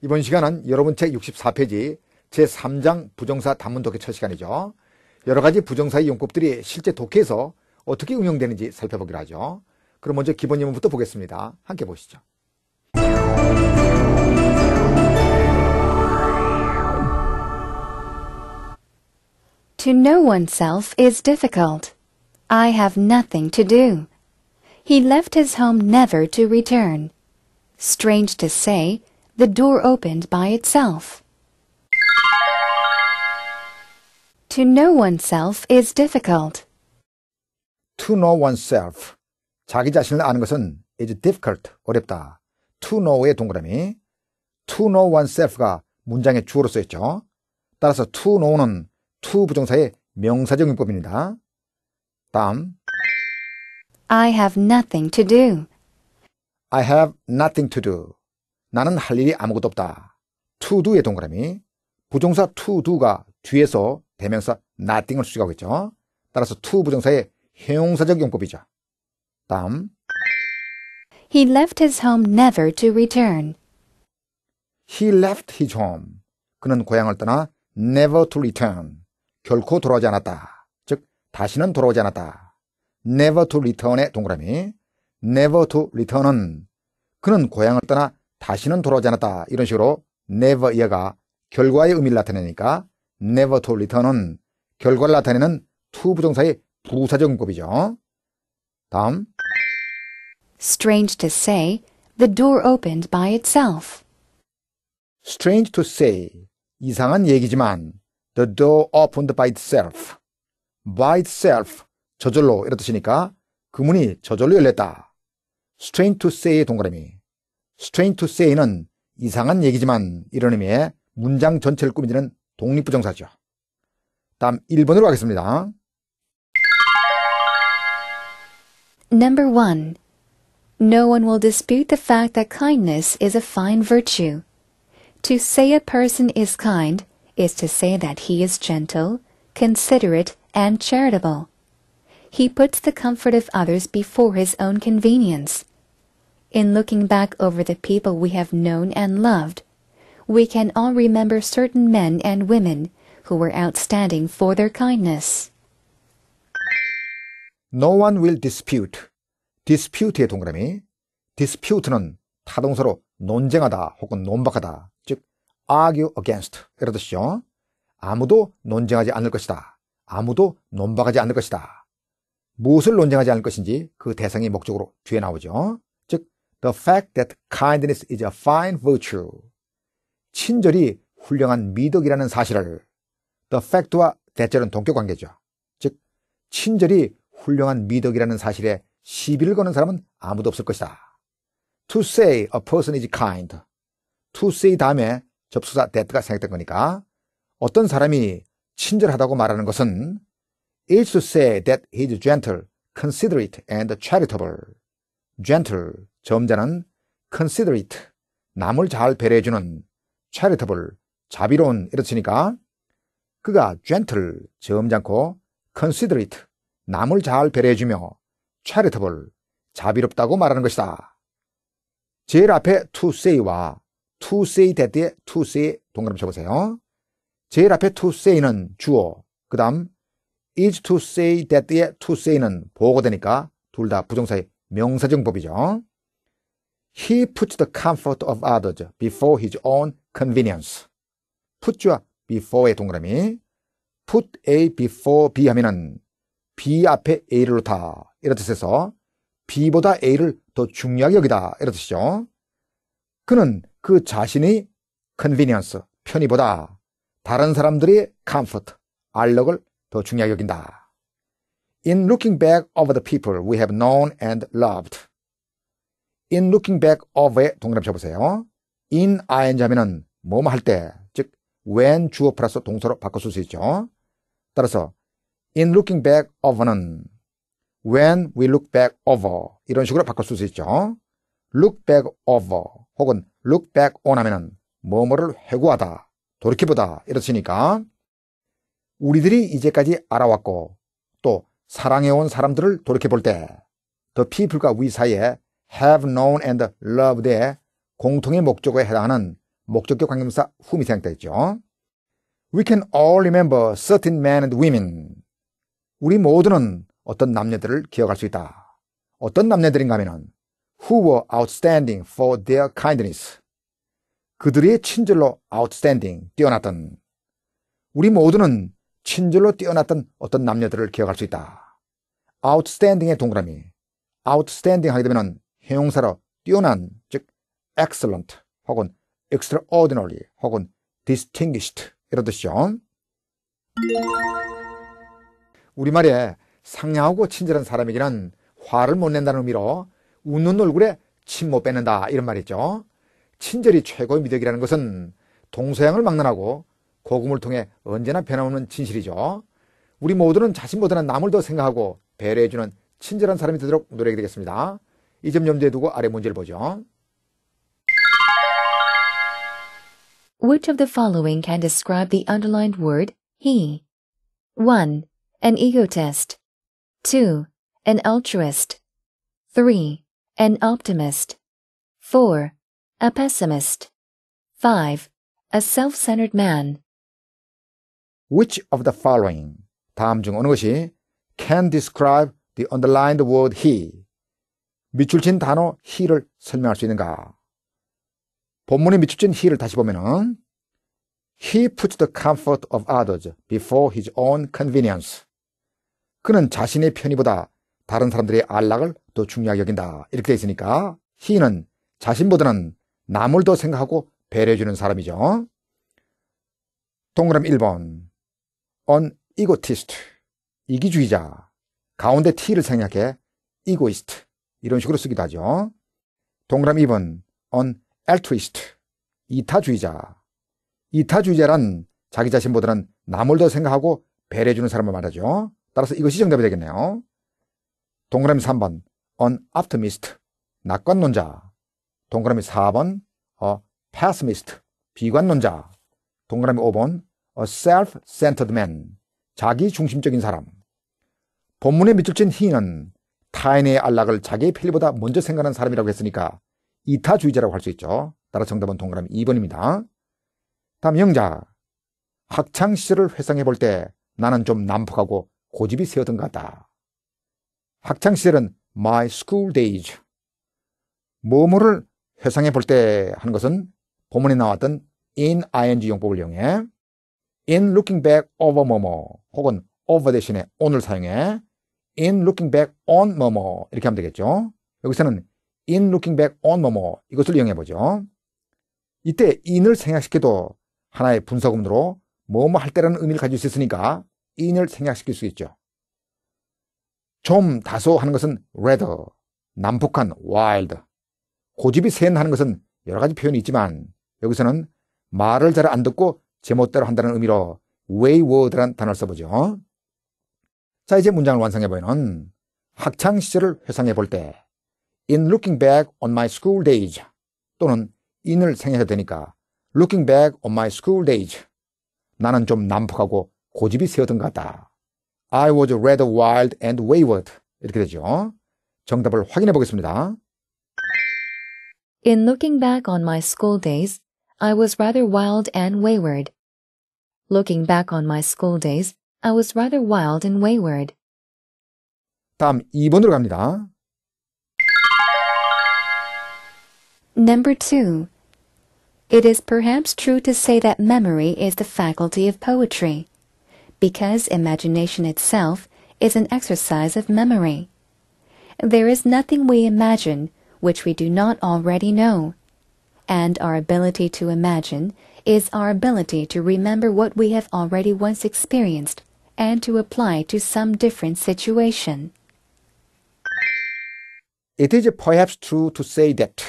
이번 시간은 여러분 책 64페이지 제3장 부정사 단문 독해 첫 시간이죠. 여러 가지 부정사의 용법들이 실제 독해에서 어떻게 응용되는지 살펴보기로 하죠. 그럼 먼저 기본 예문부터 보겠습니다. 함께 보시죠. To know oneself is difficult. I have nothing to do. He left his home never to return. Strange to say, The door opened by itself. To know oneself is difficult. To know oneself. 자기 자신을 아는 것은 is difficult, 어렵다. To know의 동그라미. To know oneself가 문장의 주어로 쓰였죠. 따라서 to know는 to 부정사의 명사적 용법입니다. 다음. I have nothing to do. I have nothing to do. 나는 할 일이 아무것도 없다. to do의 동그라미. 부정사 to do가 뒤에서 대명사 nothing을 수식하고 있죠. 따라서 to 부정사의 형용사적 용법이죠. 다음. He left his home never to return. He left his home. 그는 고향을 떠나 never to return. 결코 돌아오지 않았다. 즉, 다시는 돌아오지 않았다. never to return의 동그라미. never to return은 그는 고향을 떠나 다시는 돌아오지 않았다. 이런 식으로 never 이어가 결과의 의미를 나타내니까 never to return은 결과를 나타내는 to 부정사의 부사적용법이죠. 다음 Strange to say, the door opened by itself. Strange to say, 이상한 얘기지만 the door opened by itself. by itself, 저절로 이런 뜻이니까 그 문이 저절로 열렸다. strange to say의 동그라미. strain to say는 이상한 얘기지만 이런 의미의 문장 전체를 꾸미는 독립부정사죠. 다음 1번으로 가겠습니다. Number 1. No one will dispute the fact that kindness is a fine virtue. To say a person is kind is to say that he is gentle, considerate, and charitable. He puts the comfort of others before his own convenience. In looking back over the people we have known and loved, we can all remember certain men and women who were outstanding for their kindness. No one will dispute. dispute의 동그라미. dispute는 타동사로 논쟁하다 혹은 논박하다, 즉 argue against 이런 뜻이죠. 아무도 논쟁하지 않을 것이다. 아무도 논박하지 않을 것이다. 무엇을 논쟁하지 않을 것인지 그 대상이 목적으로 뒤에 나오죠. The fact that kindness is a fine virtue. 친절이 훌륭한 미덕이라는 사실을 the fact와 대절은 동격 관계죠. 즉, 친절이 훌륭한 미덕이라는 사실에 시비를 거는 사람은 아무도 없을 것이다. To say a person is kind. To say 다음에 접수사 that가 생겼던 거니까 어떤 사람이 친절하다고 말하는 것은 is to say that he is gentle, considerate, and charitable. gentle, 점자는 considerate, 남을 잘 배려해주는 charitable, 자비로운 이렇으니까 그가 gentle, 점잖고 considerate, 남을 잘 배려해주며 charitable, 자비롭다고 말하는 것이다. 제일 앞에 to say와 to say t h a to 의 t say 동그라미 쳐보세요. 제일 앞에 to say는 주어, 그 다음 is to say that의 to say는 보고 되니까 둘 다 부정사의 명사정법이죠. He puts the comfort of others before his own convenience. put와 before의 동그라미. put A before B 하면은 B 앞에 A를 놓다. 이런 뜻에서 B보다 A를 더 중요하게 여기다. 이런 뜻이죠. 그는 그 자신의 convenience, 편의보다 다른 사람들의 comfort, 알력을 더 중요하게 여긴다. In looking back over the people we have known and loved. In looking back o v e r 에 동그라미 쳐보세요. In ing 하면은 뭐뭐 할 때, 즉 when 주어 플러스 동사로 바꿔 쓸수 있죠. 따라서 in looking back over는 when we look back over 이런 식으로 바꿔 쓸수 있죠. look back over 혹은 look back on 하면은 뭐뭐를 회고하다, 돌이켜보다 이렇으니까 우리들이 이제까지 알아왔고 또 사랑해온 사람들을 돌이켜볼 때 The People과 We 사이에 Have Known and Loved의 공통의 목적에 해당하는 목적격 관계명사 whom이 생겼다 했죠. We can all remember certain men and women. 우리 모두는 어떤 남녀들을 기억할 수 있다. 어떤 남녀들인가 하면 who were outstanding for their kindness. 그들의 친절로 outstanding, 뛰어났던. 우리 모두는 친절로 뛰어났던 어떤 남녀들을 기억할 수 있다. outstanding의 동그라미. outstanding 하게 되면 형용사로 뛰어난, 즉 excellent 혹은 extraordinary 혹은 distinguished 이런 뜻이죠. 우리말에 상냥하고 친절한 사람에게는 화를 못 낸다는 의미로 웃는 얼굴에 침 못 뱉는다 이런 말이죠. 친절이 최고의 미덕이라는 것은 동서양을 막론하고 복음을 통해 언제나 변함없는 진실이죠. 우리 모두는 자신보다는 남을 더 생각하고 배려해주는 친절한 사람이 되도록 노력이 되겠습니다. 이 점 염두에 두고 아래 문제를 보죠. Which of the following can describe the underlined word he? 1. An egotist. 2. An altruist. 3. An optimist. 4. A pessimist. 5. A self-centered man. Which of the following 다음 중 어느 것이 can describe the underlined word he 밑줄 친 단어 he를 설명할 수 있는가? 본문에 밑줄 친 he를 다시 보면은 he puts the comfort of others before his own convenience. 그는 자신의 편의보다 다른 사람들의 안락을 더 중요하게 여긴다. 이렇게 돼 있으니까 he는 자신보다는 남을 더 생각하고 배려해주는 사람이죠. 동그라미 1번 an egotist, 이기주의자. 가운데 t를 생략해 egoist 이런 식으로 쓰기도 하죠. 동그라미 2번 an altruist, 이타주의자. 이타주의자란 자기 자신보다는 남을 더 생각하고 배려해주는 사람을 말하죠. 따라서 이것이 정답이 되겠네요. 동그라미 3번 an optimist, 낙관론자. 동그라미 4번 a pessimist, 비관론자. 동그라미 5번 a self-centered man, 자기 중심적인 사람. 본문에 밑줄친 h 는 타인의 안락을 자기의 편리보다 먼저 생각하는 사람이라고 했으니까 이타주의자라고 할 수 있죠. 따라 정답은 동그라미 2번입니다. 다음 영자. 학창 시절을 회상해 볼 때 나는 좀 난폭하고 고집이 세었던 것 같다. 학창 시절은 my school days. 뭐뭐를 회상해 볼 때 하는 것은 본문에 나왔던 in ing 용법을 이용해 in looking back over 뭐뭐 혹은 over 대신에 on을 사용해 in looking back on 뭐뭐 이렇게 하면 되겠죠. 여기서는 in looking back on 뭐뭐 이것을 이용해 보죠. 이때 in을 생략시켜도 하나의 분석음으로 뭐뭐 할 때라는 의미를 가질 수 있으니까 in을 생략시킬 수 있죠. 좀 다소 하는 것은 rather, 남북한 wild, 고집이 센 하는 것은 여러 가지 표현이 있지만 여기서는 말을 잘 안 듣고 제멋대로 한다는 의미로 wayward란 단어를 써보죠. 자, 이제 문장을 완성해보면 학창 시절을 회상해 볼 때 in looking back on my school days 또는 in을 생략해도 되니까 looking back on my school days 나는 좀 난폭하고 고집이 세었던 것 같다. I was rather wild and wayward 이렇게 되죠. 정답을 확인해 보겠습니다. In looking back on my school days, I was rather wild and wayward. Looking back on my school days, I was rather wild and wayward. 다음 2번으로 갑니다. Number 2. It is perhaps true to say that memory is the faculty of poetry, because imagination itself is an exercise of memory. There is nothing we imagine which we do not already know, and our ability to imagine is our ability to remember what we have already once experienced and to apply to some different situation. It is perhaps true to say that.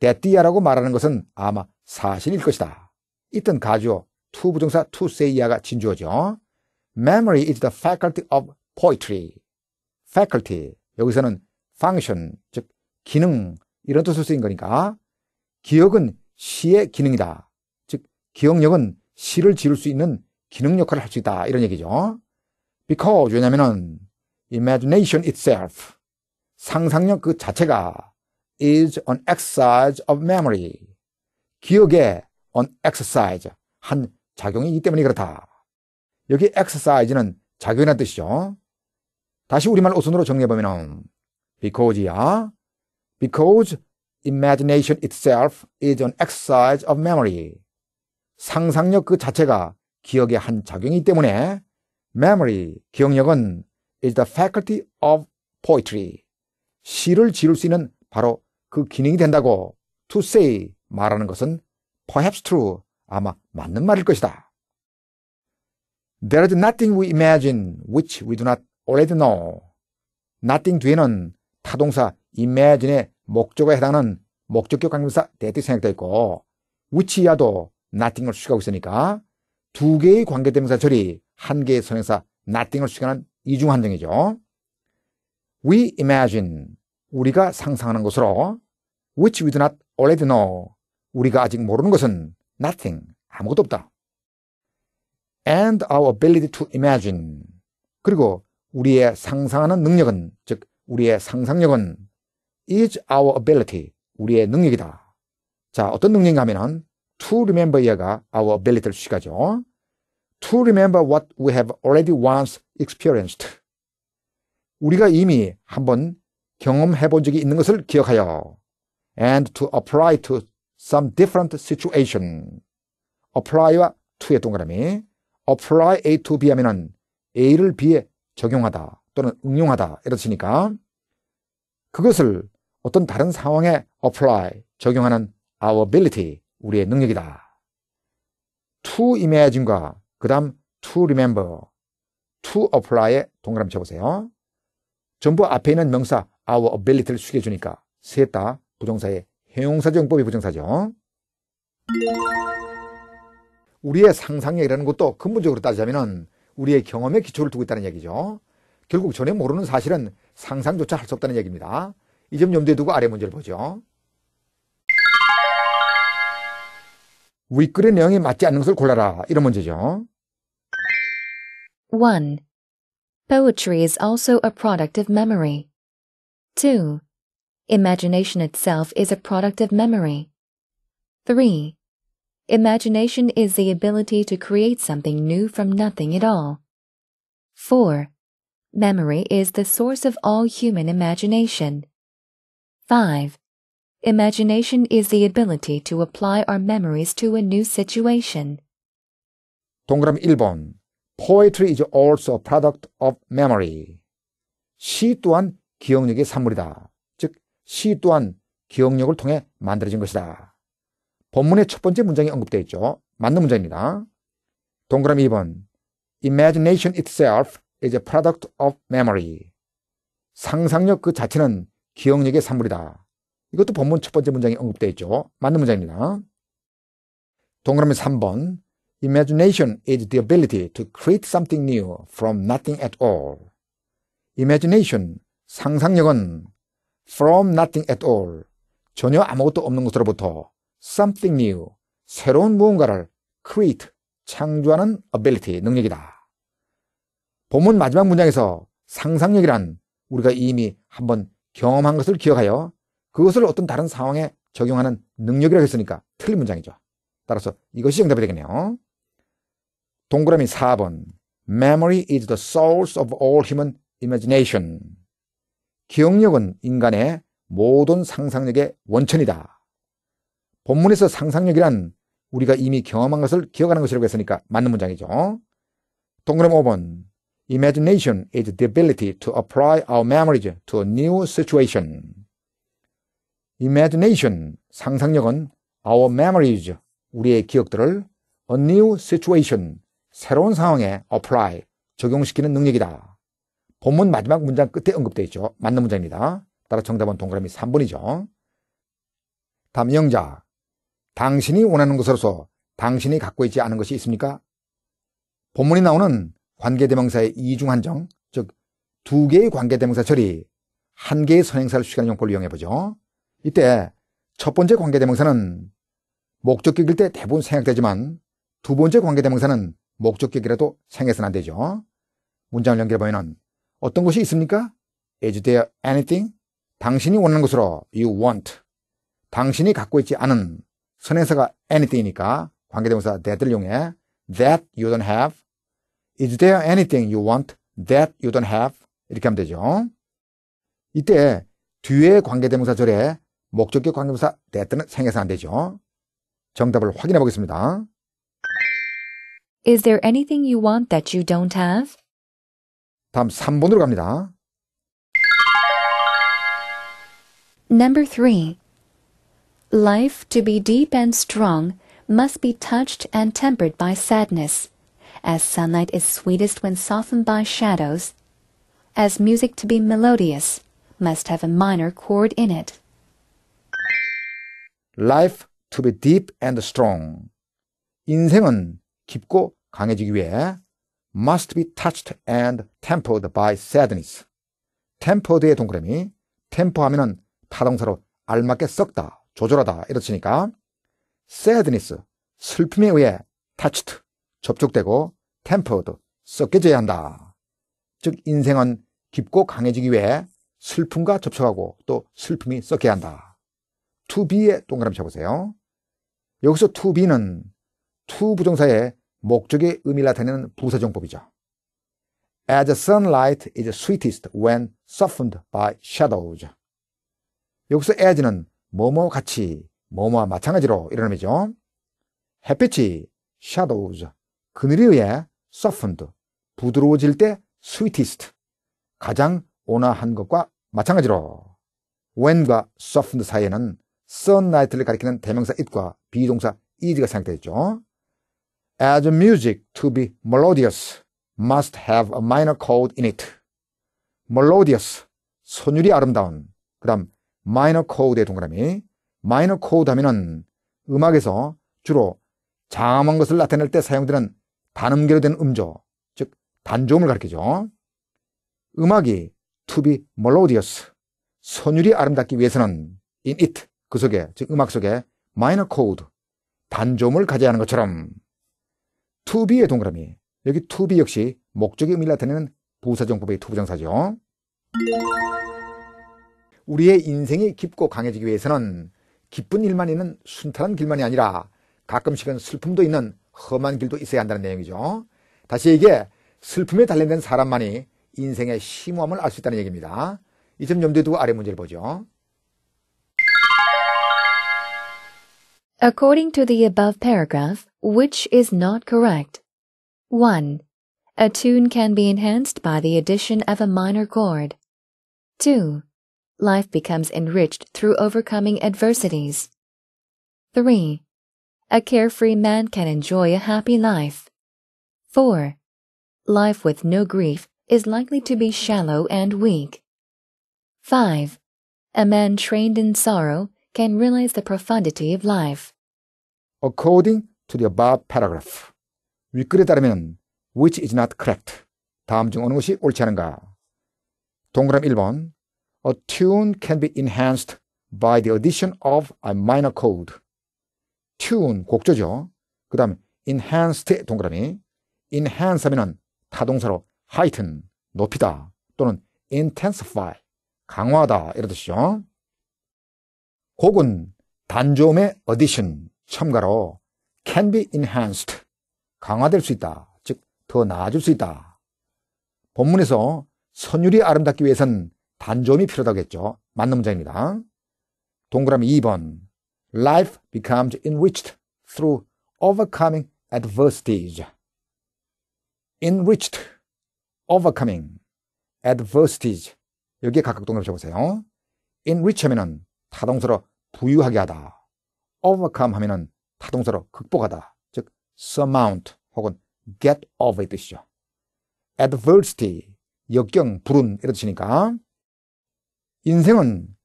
that이야라고 말하는 것은 아마 사실일 것이다. 있던 가죠. to 부정사 to say야가 진주어죠. Memory is the faculty of poetry. faculty. 여기서는 function, 즉 기능 이런 뜻으로 쓰인 거니까 기억은 시의 기능이다. 기억력은 시를 지을 수 있는 기능 역할을 할 수 있다. 이런 얘기죠. Because 왜냐면은 imagination itself 상상력 그 자체가 is an exercise of memory 기억의 an exercise 한 작용이기 때문에 그렇다. 여기 exercise는 작용이란 뜻이죠. 다시 우리말 오순으로 정리해보면 because야 because imagination itself is an exercise of memory 상상력 그 자체가 기억의 한 작용이기 때문에 memory, 기억력은 is the faculty of poetry. 시를 지을 수 있는 바로 그 기능이 된다고 to say 말하는 것은 perhaps true 아마 맞는 말일 것이다. There is nothing we imagine which we do not already know. nothing 뒤에는 타동사 imagine의 목적어에 해당하는 목적격 관계사 대뜻 생략되어 있고 which 이하도 nothing을 수식하고 있으니까 두 개의 관계대명사 절이 한 개의 선행사 nothing을 수식하는 이중 한정이죠. We imagine 우리가 상상하는 것으로 which we do not already know 우리가 아직 모르는 것은 nothing 아무것도 없다. and our ability to imagine 그리고 우리의 상상하는 능력은 즉 우리의 상상력은 is our ability 우리의 능력이다. 자 어떤 능력인가 하면은 to remember 얘가 our ability를 주시가죠. to remember what we have already once experienced. 우리가 이미 한번 경험해 본 적이 있는 것을 기억하여 and to apply to some different situation. apply와 to의 동그라미 apply A to B 하면은 A를 B에 적용하다 또는 응용하다 이렇으니까 그것을 어떤 다른 상황에 apply 적용하는 our ability 우리의 능력이다. to imagine과 그 다음 to remember, to apply에 동그라미 쳐보세요. 전부 앞에 있는 명사 our ability를 숙여주니까 셋 다 부정사의 형용사적 법이 부정사죠. 우리의 상상력이라는 것도 근본적으로 따지자면 우리의 경험에 기초를 두고 있다는 얘기죠. 결국 전에 모르는 사실은 상상조차 할 수 없다는 얘기입니다. 이 점 염두에 두고 아래 문제를 보죠. 맞지 않는 것을 골라라. 이런 문제죠. 1. Poetry is also a product of memory. 2. Imagination itself is a product of memory. 3. Imagination is the ability to create something new from nothing at all. 4. Memory is the source of all human imagination. 5. Imagination is the ability to apply our memories to a new situation. 동그람 1번. Poetry is also a product of memory. 시 또한 기억력의 산물이다. 즉, 시 또한 기억력을 통해 만들어진 것이다. 본문의 첫 번째 문장이 언급되어 있죠. 맞는 문장입니다. 동그라미 2번. Imagination itself is a product of memory. 상상력 그 자체는 기억력의 산물이다. 이것도 본문 첫 번째 문장에 언급되어 있죠. 맞는 문장입니다. 동그라미 3번. Imagination is the ability to create something new from nothing at all. Imagination, 상상력은 from nothing at all, 전혀 아무것도 없는 것으로부터 something new, 새로운 무언가를 create, 창조하는 ability, 능력이다. 본문 마지막 문장에서 상상력이란 우리가 이미 한번 경험한 것을 기억하여 그것을 어떤 다른 상황에 적용하는 능력이라고 했으니까 틀린 문장이죠. 따라서 이것이 정답이 되겠네요. 동그라미 4번 Memory is the source of all human imagination. 기억력은 인간의 모든 상상력의 원천이다. 본문에서 상상력이란 우리가 이미 경험한 것을 기억하는 것이라고 했으니까 맞는 문장이죠. 동그라미 5번 Imagination is the ability to apply our memories to a new situation. Imagination, 상상력은 our memories, 우리의 기억들을 a new situation, 새로운 상황에 apply, 적용시키는 능력이다. 본문 마지막 문장 끝에 언급되어 있죠. 맞는 문장입니다. 따라 정답은 동그라미 3번이죠. 다음 영자. 당신이 원하는 것으로서 당신이 갖고 있지 않은 것이 있습니까? 본문이 나오는 관계대명사의 이중한정, 즉 두 개의 관계대명사 처리, 한 개의 선행사를 시간 용법을 이용해보죠. 이때 첫 번째 관계대명사는 목적격일 때 대부분 생략되지만 두 번째 관계대명사는 목적격이라도 생해서는 안 되죠. 문장을 연결해보면 어떤 것이 있습니까? Is there anything? 당신이 원하는 것으로 you want. 당신이 갖고 있지 않은 선행사가 anything이니까 관계대명사 that을 이용해 that you don't have. Is there anything you want that you don't have? 이렇게 하면 되죠. 이때 뒤에 관계대명사 절에 목적격 생해서 안 되죠. 정답을 확인해 보겠습니다. Is there anything you want that you don't have? 다음 3번으로 갑니다. Number 3. Life to be deep and strong must be touched and tempered by sadness, as sunlight is sweetest when softened by shadows, as music to be melodious must have a minor chord in it. life to be deep and strong. 인생은 깊고 강해지기 위해 must be touched and tempered by sadness. tempered의 동그라미, temper 하면은 타동사로 알맞게 썩다, 조절하다, 이렇으니까 sadness, 슬픔에 의해 touched, 접촉되고 tempered, 섞여져야 한다. 즉, 인생은 깊고 강해지기 위해 슬픔과 접촉하고 또 슬픔이 섞여야 한다. to be에 동그라미 쳐보세요. 여기서 to be는 to 부정사의 목적의 의미를 나타내는 부사정법이죠. As the sunlight is sweetest when softened by shadows. 여기서 as는 뭐뭐 같이, 뭐뭐와 마찬가지로 이런 의미죠. 햇빛이 shadows, 그늘에 의해 softened, 부드러워질 때 sweetest, 가장 온화한 것과 마찬가지로 when과 softened 사이에는 sunlight를 가리키는 대명사 it과 비동사 is가 생각되어죠 As music to be melodious must have a minor chord in it. melodious, 선율이 아름다운. 그 다음, minor chord의 동그라미. minor chord 하면은 음악에서 주로 장엄한 것을 나타낼 때 사용되는 단음계로된 음조, 즉 단조음을 가리키죠. 음악이 to be melodious, 선율이 아름답기 위해서는 in it, 그 속에 즉 음악 속에 마이너 코드 단조음을 가져하는 야 것처럼 to be의 동그라미 여기 to be 역시 목적의 의미를 나타내는 부사정법의 투부정사죠. 우리의 인생이 깊고 강해지기 위해서는 기쁜 일만 있는 순탄한 길만이 아니라 가끔씩은 슬픔도 있는 험한 길도 있어야 한다는 내용이죠. 다시 이게 슬픔에 단련된 사람만이 인생의 심오함을 알 수 있다는 얘기입니다. 이 점 염두에 두고 아래 문제를 보죠. according to the above paragraph, which is not correct. 1. A tune can be enhanced by the addition of a minor chord. 2. Life becomes enriched through overcoming adversities. 3. A carefree man can enjoy a happy life. 4. Life with no grief is likely to be shallow and weak. 5. A man trained in sorrow can realize the profundity of life. According to the above paragraph. 윗글에 따르면 which is not correct. 다음 중 어느 것이 옳지 않은가? 동그람 1번 A tune can be enhanced by the addition of a minor chord. tune 곡조죠. 그 다음 enhanced 동그라미 enhance 하면은 타동사로 heighten 높이다 또는 intensify 강화하다 이런 뜻이죠. 곡은 단조음의 어디션, 첨가로 can be enhanced, 강화될 수 있다, 즉 더 나아질 수 있다. 본문에서 선율이 아름답기 위해선 단조음이 필요하다고 했죠. 맞는 문장입니다. 동그라미 2번 Life becomes enriched through overcoming adversities. enriched, overcoming, adversities. 여기에 각각 동그라미 쳐보세요. enrich 하면은 타동사로 부유하게 하다. overcome 하면은 타동사로 극복하다. 즉 surmount 혹은 get over의 뜻이죠. adversity 역경, 불운 이런 뜻이니까 인생은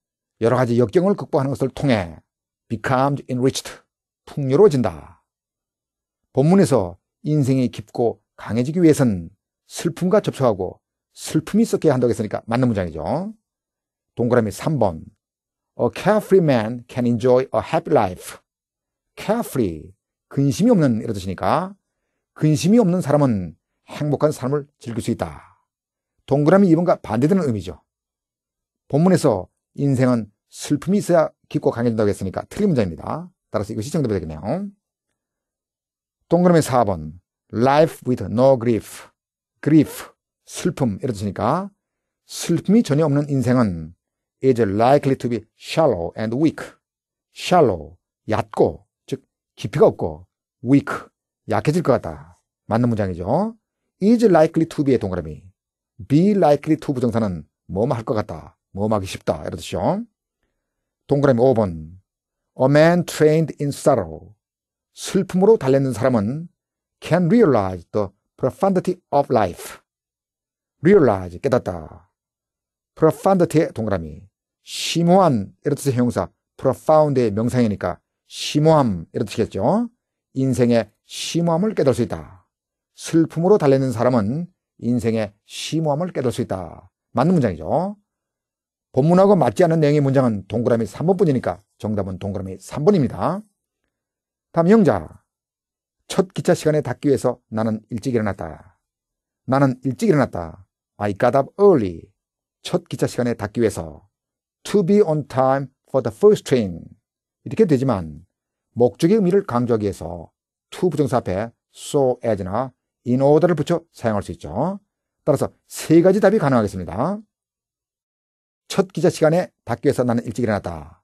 여러 가지 역경을 극복하는 것을 통해 becomes enriched 풍요로워진다. 본문에서 인생이 깊고 강해지기 위해선 슬픔과 접촉하고 슬픔이 섞여야 한다고 했으니까 맞는 문장이죠. 동그라미 3번 A carefree man can enjoy a happy life. Carefree. 근심이 없는 이런 뜻이니까 근심이 없는 사람은 행복한 삶을 즐길 수 있다. 동그라미 2번과 반대되는 의미죠. 본문에서 인생은 슬픔이 있어야 깊고 강해진다고 했으니까 틀린 문제입니다. 따라서 이것이 정답이 되겠네요. 동그라미 4번 Life with no grief. grief. 슬픔. 이렇듯이니까 슬픔이 전혀 없는 인생은 is likely to be shallow and weak. shallow, 얕고, 즉, 깊이가 없고, weak, 약해질 것 같다. 맞는 문장이죠. is likely to be의 동그라미. be likely to 부정사는 뭐뭐 할 것 같다. 뭐뭐 하기 쉽다. 이런 뜻이죠. 동그라미 5번. A man trained in sorrow. 슬픔으로 달래는 사람은 can realize the profundity of life. realize, 깨닫다. profundity 동그라미. 심오한 이런 뜻의 형용사 profound의 명상이니까 심오함 이런 뜻이겠죠. 인생의 심오함을 깨달을 수 있다. 슬픔으로 달래는 사람은 인생의 심오함을 깨달을 수 있다. 맞는 문장이죠. 본문하고 맞지 않는 내용의 문장은 동그라미 3번뿐이니까 정답은 동그라미 3번입니다. 다음 영자. 첫 기차 시간에 닿기 위해서 나는 일찍 일어났다. 나는 일찍 일어났다. I got up early. 첫 기차 시간에 닿기 위해서. to be on time for the first train 이렇게 되지만 목적의 의미를 강조하기 위해서 to 부정사 앞에 so as나 in order를 붙여 사용할 수 있죠. 따라서 세 가지 답이 가능하겠습니다. 첫 기자 시간에 닫기 위해서 나는 일찍 일어났다.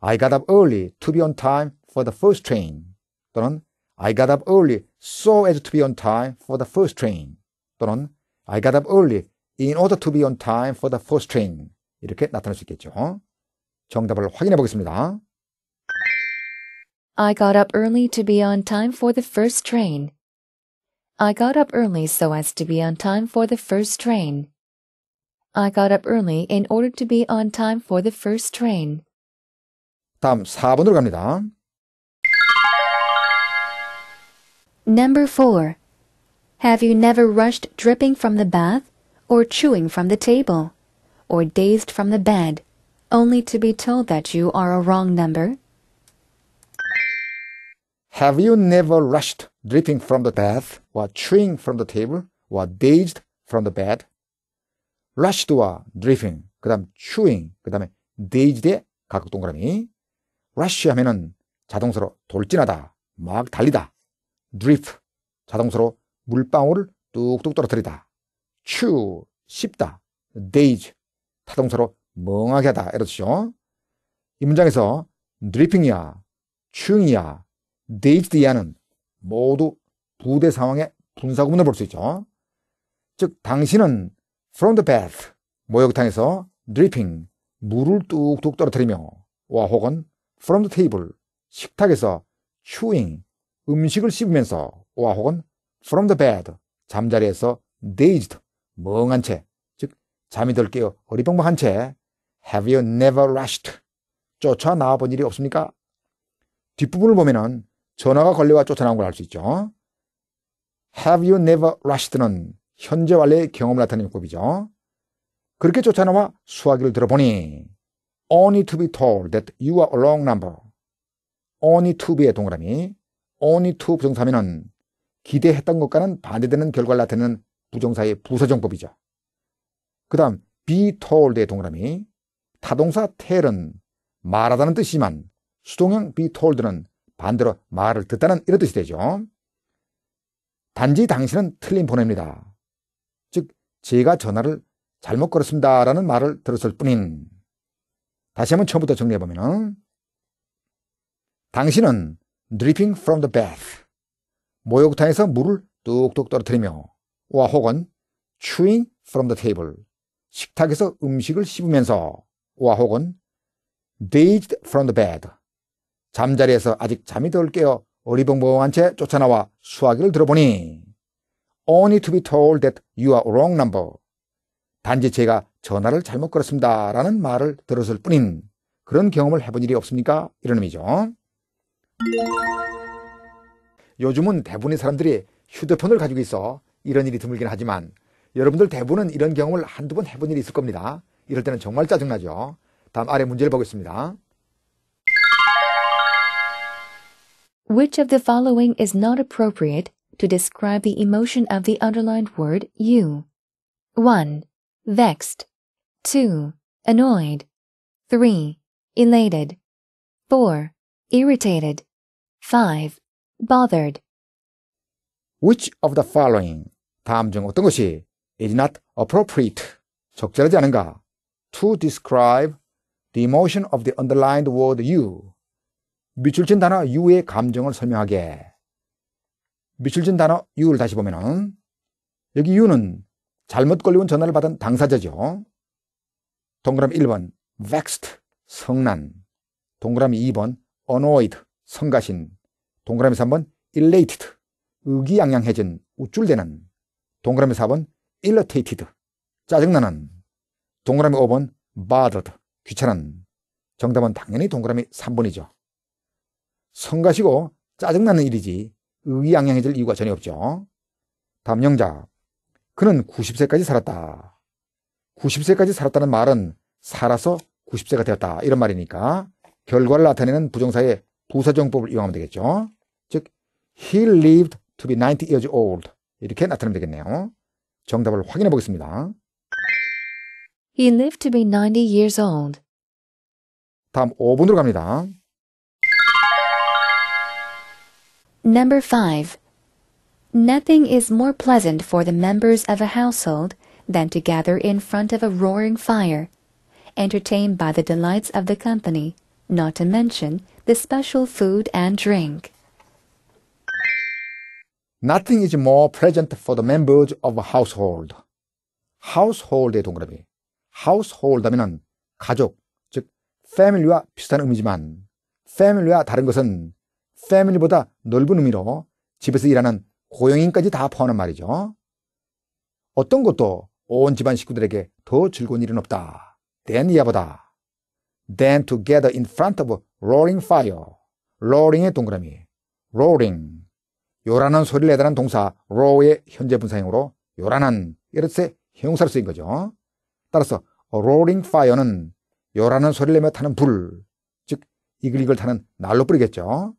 I got up early to be on time for the first train 또는 I got up early so as to be on time for the first train 또는 I got up early in order to be on time for the first train 이렇게 나타날 수 있겠죠. 정답을 확인해 보겠습니다. I got up early to be on time for the first train. I got up early so as to be on time for the first train. I got up early in order to be on time for the first train. 다음 4번으로 갑니다. Number 4. Have you never rushed dripping from the bath or chewing from the table? or dazed from the bed, only to be told that you are a wrong number? Have you never rushed, dripping from the bath, or chewing from the table, or dazed from the bed? Rushed rushed와 dripping, 그 다음 chewing, 그 다음에 dazed의 각각 동그라미. rush 하면은 자동서로 돌진하다, 막 달리다. drip, 자동서로 물방울을 뚝뚝 떨어뜨리다. chew, 씹다. Dazed. 타동사로 멍하게 하다 이런 뜻죠이 문장에서 드리핑이야, 추잉이야, 데이트이야는 모두 부대 상황의 분사구문을 볼 수 있죠. 즉 당신은 from the bath 목욕탕에서 d r 핑 물을 뚝뚝 떨어뜨리며 와 혹은 from the table 식탁에서 chewing 음식을 씹으면서 와 혹은 from the bed 잠자리에서 dazed 멍한 채 잠이 들 깨어 어리벙벙한 채 Have you never rushed? 쫓아 나와본 일이 없습니까? 뒷부분을 보면은 전화가 걸려와 쫓아나온 걸 알 수 있죠. Have you never rushed는 현재 완료의 경험을 나타내는 용법이죠. 그렇게 쫓아나와 수화기를 들어보니 only to be told that you are a w o n g number. only to be의 동그라미 only to 부정사면은 기대했던 것과는 반대되는 결과를 나타내는 부정사의 부서정법이죠 그 다음 be told의 동그라미 타동사 tell은 말하다는 뜻이지만 수동형 be told는 반대로 말을 듣다는 이런 뜻이 되죠. 단지 당신은 틀린 번호입니다즉 제가 전화를 잘못 걸었습니다 라는 말을 들었을 뿐인 다시 한번 처음부터 정리해보면 당신은 dripping from the bath 목욕탕에서 물을 뚝뚝 떨어뜨리며 와 혹은 chewing from the table 식탁에서 음식을 씹으면서 와 혹은 dazed from the bed 잠자리에서 아직 잠이 덜 깨어 어리벙벙한 채 쫓아나와 수화기를 들어보니 only to be told that you are wrong number 단지 제가 전화를 잘못 걸었습니다 라는 말을 들었을 뿐인 그런 경험을 해본 일이 없습니까? 이런 의미죠 요즘은 대부분의 사람들이 휴대폰을 가지고 있어 이런 일이 드물긴 하지만 여러분들 대부분은 이런 경험을 한두 번 해본 일이 있을 겁니다. 이럴 때는 정말 짜증나죠. 다음 아래 문제를 보겠습니다. Which of the following is not appropriate to describe the emotion of the underlined word you? 1. Vexed. 2. Annoyed. 3. Elated. 4. Irritated. 5. Bothered. Which of the following? 다음 중 어떤 것이 is not appropriate. 적절하지 않은가? to describe the emotion of the underlined word you. 미출진 단어 you의 감정을 설명하게. 미출진 단어 you를 다시 보면은 여기 you는 잘못 걸리온 전화를 받은 당사자죠. 동그라미 1번 vexed 성난 동그라미 2번 annoyed 성가신 동그라미 3번 elated 의기양양해진 우쭐대는 동그라미 4번 일러테이티드 짜증나는 동그라미 5번 바더드 귀찮은 정답은 당연히 동그라미 3번이죠. 성가시고 짜증나는 일이지 의양양해질 이유가 전혀 없죠. 다음 영자 그는 90세까지 살았다. 90세까지 살았다는 말은 살아서 90세가 되었다 이런 말이니까 결과를 나타내는 부정사의 부사정법을 이용하면 되겠죠. 즉 he lived to be 90 years old 이렇게 나타내면 되겠네요. 정답을 확인해 보겠습니다. He lived to be 90 years old. 다음 5번으로 갑니다. Number 5. Nothing is more pleasant for the members of a household than to gather in front of a roaring fire, entertained by the delights of the company, not to mention the special food and drink. Nothing is more present for the members of a household. household의 동그라미. household 하면은 가족, 즉, family와 비슷한 의미지만, family와 다른 것은 family보다 넓은 의미로 집에서 일하는 고용인까지 다 포함한 말이죠. 어떤 것도 온 집안 식구들에게 더 즐거운 일은 없다. than 이하보다. than together in front of a roaring fire. roaring의 동그라미. roaring. 요란한 소리를 내다는 동사 r o a 의 현재 분사형으로 요란한 이렇게 형용사를 쓰인 거죠. 따라서 roaring fire는 요란한 소리를 내며 타는 불, 즉 이글이글 타는 난로불이겠죠.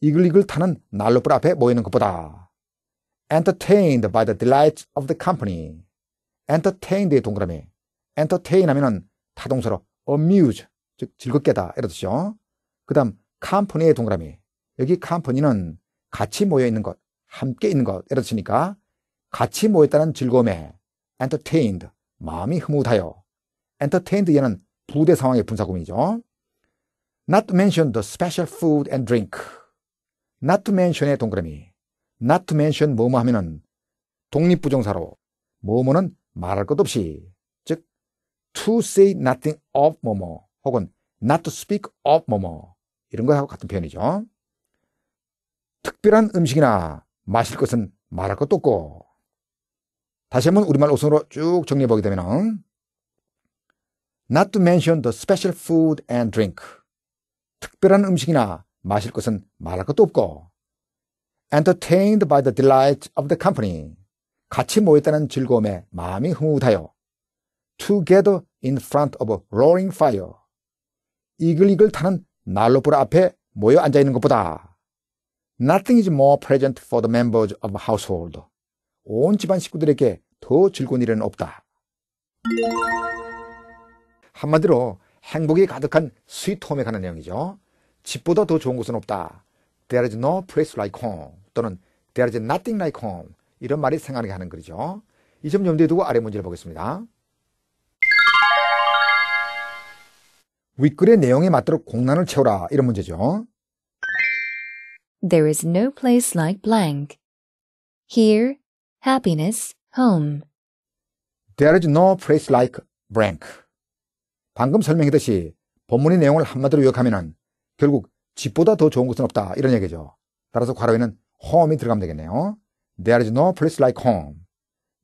이글이글 타는 난로불 앞에 모이는 것보다 entertained by the delights of the company entertained의 동그라미 entertain 하면 타동사로 amuse 즉 즐겁게다 이런 뜻이죠. 그 다음 company의 동그라미 여기 company는 같이 모여 있는 것, 함께 있는 것, 이런 뜻이니까 같이 모였다는 즐거움에 entertained, 마음이 흐뭇하여 entertained 얘는 부대 상황의 분사구문이죠. not to mention the special food and drink. not to mention의 동그라미. not to mention 뭐 뭐 하면은 독립부정사로 뭐뭐는 말할 것 없이 즉 to say nothing of 뭐뭐 혹은 not to speak of 뭐뭐 이런 거하고 같은 표현이죠. 특별한 음식이나 마실 것은 말할 것도 없고 다시 한번 우리말 5성으로 쭉 정리해 보게 되면 not to mention the special food and drink 특별한 음식이나 마실 것은 말할 것도 없고 entertained by the delight of the company 같이 모였다는 즐거움에 마음이 흐뭇하여 together in front of a roaring fire 이글이글 타는 난로불 앞에 모여 앉아 있는 것보다 Nothing is more present for the members of a household. 온 집안 식구들에게 더 즐거운 일은 없다. 한마디로 행복이 가득한 스위트홈에 관한 내용이죠. 집보다 더 좋은 곳은 없다. There is no place like home 또는 There is nothing like home 이런 말이 생각나게 하는 글이죠. 이 점 염두에 두고 아래 문제를 보겠습니다. 윗글의 내용에 맞도록 공란을 채우라 이런 문제죠. There is no place like blank. Here, happiness, home. There is no place like blank. 방금 설명했듯이 본문의 내용을 한마디로 요약하면 결국 집보다 더 좋은 곳은 없다 이런 얘기죠. 따라서 괄호에는 home이 들어가면 되겠네요. There is no place like home.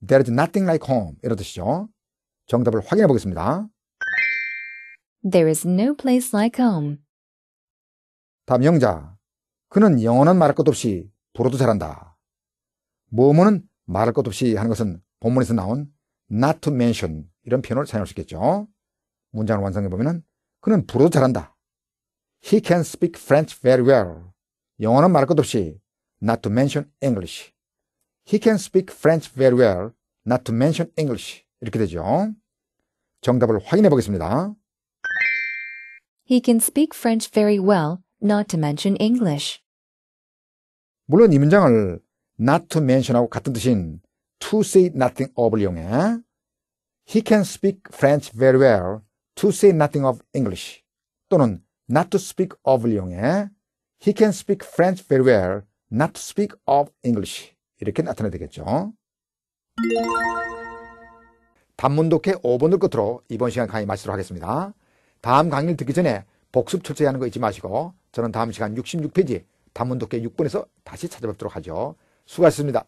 There is nothing like home 이런 뜻이죠. 정답을 확인해 보겠습니다. There is no place like home. 다음 영자 그는 영어는 말할 것 없이 불어도 잘한다. 뭐뭐는 말할 것 없이 하는 것은 본문에서 나온 not to mention 이런 표현을 사용할 수 있겠죠. 문장을 완성해 보면 그는 불어도 잘한다. He can speak French very well. 영어는 말할 것 없이 not to mention English. He can speak French very well. Not to mention English. 이렇게 되죠. 정답을 확인해 보겠습니다. He can speak French very well, not to mention English. 물론 이 문장을 not to mention하고 같은 뜻인 to say nothing of을 이용해 he can speak French very well to say nothing of English 또는 not to speak of을 이용해 he can speak French very well not to speak of English 이렇게 나타내야 되겠죠. 단문독해 5번을 끝으로 이번 시간 강의 마치도록 하겠습니다. 다음 강의를 듣기 전에 복습 철저히 하는거 잊지 마시고 저는 다음 시간 66페이지 담문독회 6분에서 다시 찾아뵙도록 하죠. 수고하셨습니다.